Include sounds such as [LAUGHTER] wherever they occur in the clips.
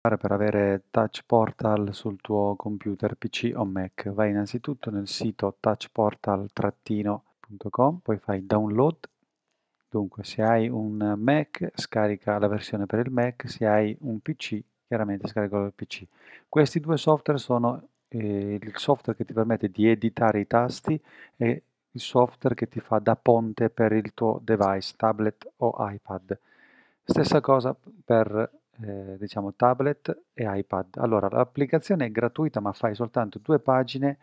per avere Touch Portal sul tuo computer PC o Mac. Vai innanzitutto nel sito touchportal-.com, poi fai download. Dunque, se hai un Mac, scarica la versione per il Mac, se hai un PC, chiaramente scarica il PC. Questi due software sono eh, il software che ti permette di editare i tasti e il software che ti fa da ponte per il tuo device, tablet o iPad. Stessa cosa per eh, diciamo tablet e iPad. Allora, l'applicazione è gratuita ma fai soltanto due pagine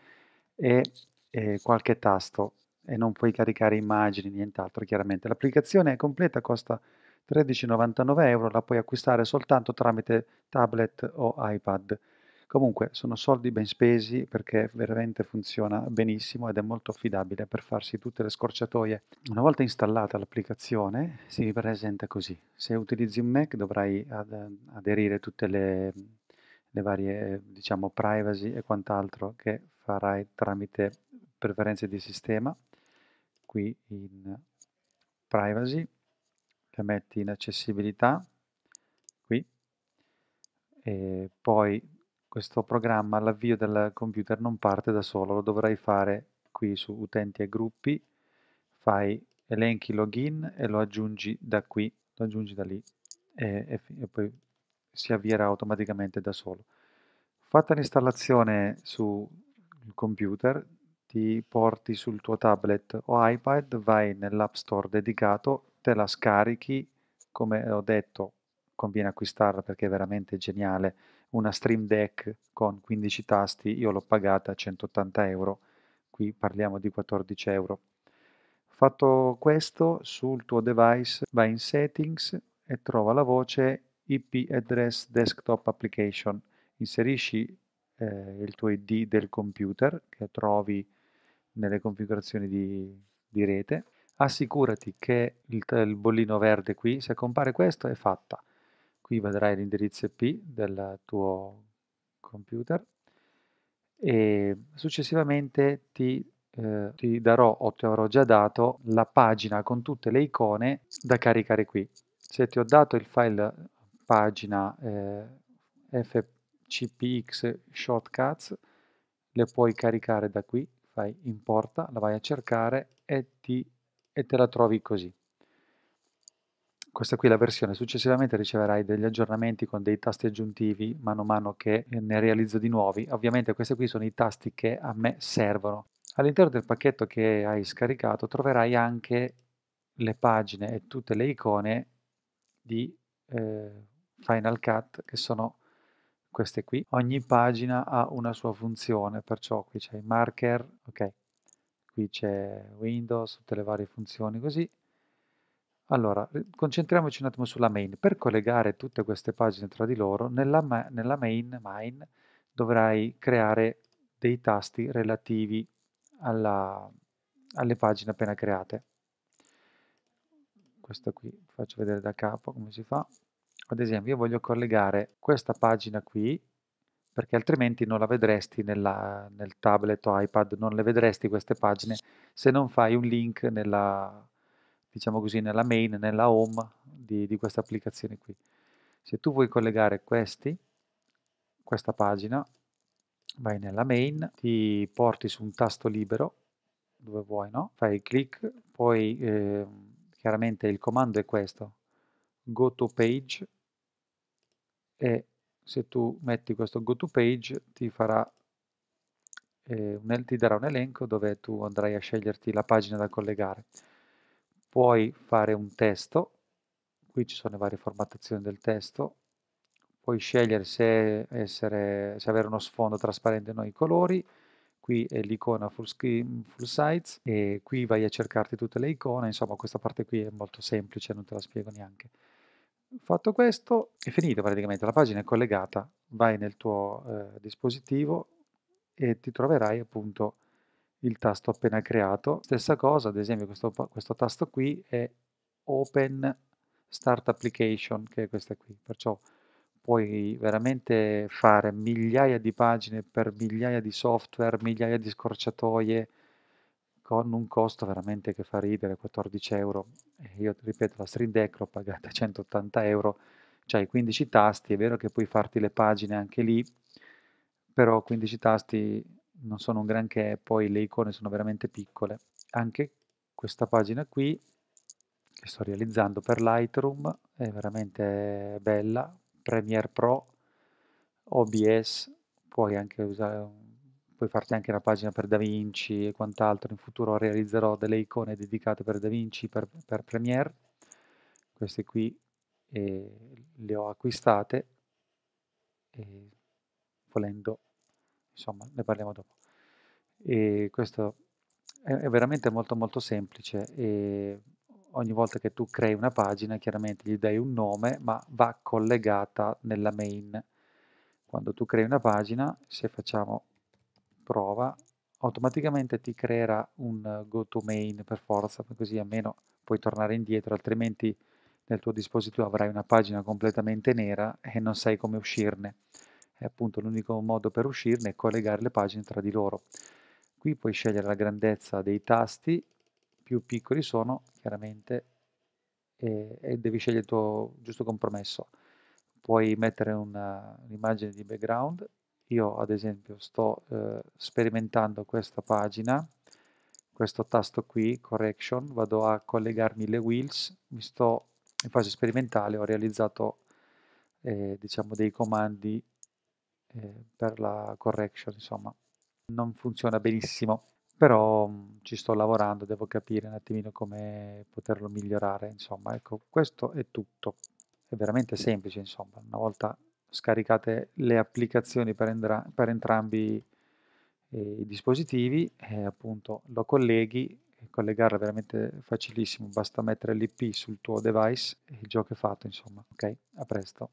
e, e qualche tasto e non puoi caricare immagini, nient'altro chiaramente. L'applicazione è completa costa 13,99 euro, la puoi acquistare soltanto tramite tablet o iPad. Comunque sono soldi ben spesi perché veramente funziona benissimo ed è molto affidabile per farsi tutte le scorciatoie. Una volta installata l'applicazione si presenta così. Se utilizzi un Mac dovrai ad aderire tutte le, le varie diciamo, privacy e quant'altro che farai tramite preferenze di sistema. Qui in privacy, le metti in accessibilità qui e poi questo programma all'avvio del computer non parte da solo, lo dovrai fare qui su utenti e gruppi, fai elenchi login e lo aggiungi da qui, lo aggiungi da lì e, e, e poi si avvierà automaticamente da solo. Fatta l'installazione sul computer, ti porti sul tuo tablet o iPad, vai nell'app store dedicato, te la scarichi, come ho detto conviene acquistarla perché è veramente geniale, una Stream Deck con 15 tasti, io l'ho pagata a 180 euro, qui parliamo di 14 euro. Fatto questo, sul tuo device vai in Settings e trova la voce IP Address Desktop Application, inserisci eh, il tuo ID del computer che trovi nelle configurazioni di, di rete, assicurati che il, il bollino verde qui, se compare questo, è fatta qui vedrai l'indirizzo IP del tuo computer e successivamente ti, eh, ti darò o ti avrò già dato la pagina con tutte le icone da caricare qui. Se ti ho dato il file pagina eh, fcpx shortcuts le puoi caricare da qui, fai importa, la vai a cercare e, ti, e te la trovi così questa qui è la versione, successivamente riceverai degli aggiornamenti con dei tasti aggiuntivi mano a mano che eh, ne realizzo di nuovi, ovviamente questi qui sono i tasti che a me servono. All'interno del pacchetto che hai scaricato troverai anche le pagine e tutte le icone di eh, Final Cut che sono queste qui. Ogni pagina ha una sua funzione, perciò qui c'è i marker, ok, qui c'è Windows, tutte le varie funzioni così. Allora, concentriamoci un attimo sulla main. Per collegare tutte queste pagine tra di loro, nella, ma nella main, main dovrai creare dei tasti relativi alla, alle pagine appena create. Questo qui, faccio vedere da capo come si fa. Ad esempio, io voglio collegare questa pagina qui, perché altrimenti non la vedresti nella, nel tablet o iPad, non le vedresti queste pagine se non fai un link nella, diciamo così, nella main, nella home di, di questa applicazione qui. Se tu vuoi collegare questi, questa pagina, vai nella main, ti porti su un tasto libero, dove vuoi, no? Fai clic, poi eh, chiaramente il comando è questo, go to page, e se tu metti questo go to page ti farà eh, un, ti darà un elenco dove tu andrai a sceglierti la pagina da collegare puoi fare un testo, qui ci sono le varie formattazioni del testo, puoi scegliere se, essere, se avere uno sfondo trasparente o no i colori, qui è l'icona full, screen, full size e qui vai a cercarti tutte le icone, insomma questa parte qui è molto semplice, non te la spiego neanche. Fatto questo è finita praticamente, la pagina è collegata, vai nel tuo eh, dispositivo e ti troverai appunto il tasto appena creato. Stessa cosa, ad esempio questo, questo tasto qui è Open Start Application, che è questa qui, perciò puoi veramente fare migliaia di pagine per migliaia di software, migliaia di scorciatoie, con un costo veramente che fa ridere, 14 euro. Io ripeto, la string deck l'ho pagata 180 [LAUGHS] euro, c'hai 15 tasti, è vero che puoi farti le pagine anche lì, però 15 tasti non sono un granché, poi le icone sono veramente piccole. Anche questa pagina qui, che sto realizzando per Lightroom, è veramente bella, Premiere Pro, OBS, puoi anche usare, puoi farti anche una pagina per DaVinci e quant'altro, in futuro realizzerò delle icone dedicate per DaVinci, per, per Premiere, queste qui eh, le ho acquistate, e eh, volendo insomma ne parliamo dopo. E questo è, veramente molto molto semplice e ogni volta che tu crei una pagina chiaramente gli dai un nome ma va collegata nella main. Quando tu crei una pagina, se facciamo prova, automaticamente ti creerà un go to main per forza, così almeno puoi tornare indietro, altrimenti nel tuo dispositivo avrai una pagina completamente nera e non sai come uscirne e appunto l'unico modo per uscirne è collegare le pagine tra di loro. Qui puoi scegliere la grandezza dei tasti, più piccoli sono chiaramente e, e devi scegliere il tuo giusto compromesso. Puoi mettere un'immagine di background, io ad esempio sto eh, sperimentando questa pagina, questo tasto qui, correction, vado a collegarmi le wheels, mi sto in fase sperimentale, ho realizzato eh, diciamo dei comandi eh, per la correction, insomma, non funziona benissimo, però mh, mm, ci sto lavorando, devo capire un attimino come poterlo migliorare, insomma, ecco, questo è tutto. È veramente semplice, insomma, una volta scaricate le applicazioni per, endra- per entrambi eh, i dispositivi, eh, appunto lo colleghi collegarla è veramente facilissimo, basta mettere l'IP sul tuo device e il gioco è fatto, insomma. Ok, a presto.